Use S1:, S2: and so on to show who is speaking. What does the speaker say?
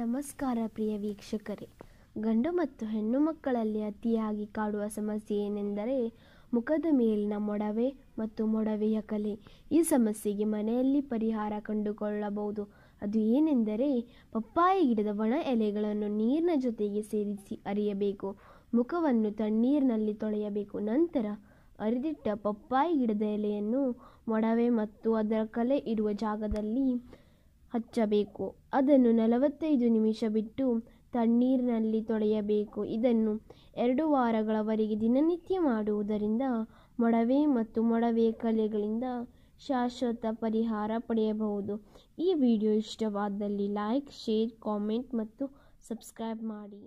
S1: ನಮಸ್ಕಾರ ಪ್ರಿಯ ವೀಕ್ಷಕರೇ ಗಂಡು ಮತ್ತು ಹೆಣ್ಣು ಮಕ್ಕಳಲ್ಲಿ ಅತಿಯಾಗಿ ಕಾಡುವ ಸಮಸ್ಯೆ ಏನೆಂದರೆ ಮುಖದ ಮೇಲಿನ ಮೊಡವೆ ಮತ್ತು ಮೊಡವೆಯ ಕಲೆ ಈ ಸಮಸ್ಯೆಗೆ ಮನೆಯಲ್ಲಿ ಪರಿಹಾರ ಕಂಡುಕೊಳ್ಳಬಹುದು ಅದು ಏನೆಂದರೆ ಪಪ್ಪಾಯಿ ಗಿಡದ ಒಣ ಎಲೆಗಳನ್ನು ನೀರಿನ ಜೊತೆಗೆ ಸೇರಿಸಿ ಅರಿಯಬೇಕು ಮುಖವನ್ನು ತಣ್ಣೀರಿನಲ್ಲಿ ತೊಳೆಯಬೇಕು ನಂತರ ಅರಿದಿಟ್ಟ ಪಪ್ಪಾಯಿ ಗಿಡದ ಎಲೆಯನ್ನು ಮೊಡವೆ ಮತ್ತು ಅದರ ಕಲೆ ಇರುವ ಜಾಗದಲ್ಲಿ ಹಚ್ಚಬೇಕು ಅದನ್ನು ನಲವತ್ತೈದು ನಿಮಿಷ ಬಿಟ್ಟು ತಣ್ಣೀರಿನಲ್ಲಿ ತೊಳೆಯಬೇಕು ಇದನ್ನು ಎರಡು ವಾರಗಳವರೆಗೆ ದಿನನಿತ್ಯ ಮಾಡುವುದರಿಂದ ಮೊಡವೆ ಮತ್ತು ಮೊಡವೆ ಕಲೆಗಳಿಂದ ಶಾಶ್ವತ ಪರಿಹಾರ ಪಡೆಯಬಹುದು ಈ ವಿಡಿಯೋ ಇಷ್ಟವಾದಲ್ಲಿ ಲೈಕ್ ಶೇರ್ ಕಾಮೆಂಟ್ ಮತ್ತು ಸಬ್ಸ್ಕ್ರೈಬ್ ಮಾಡಿ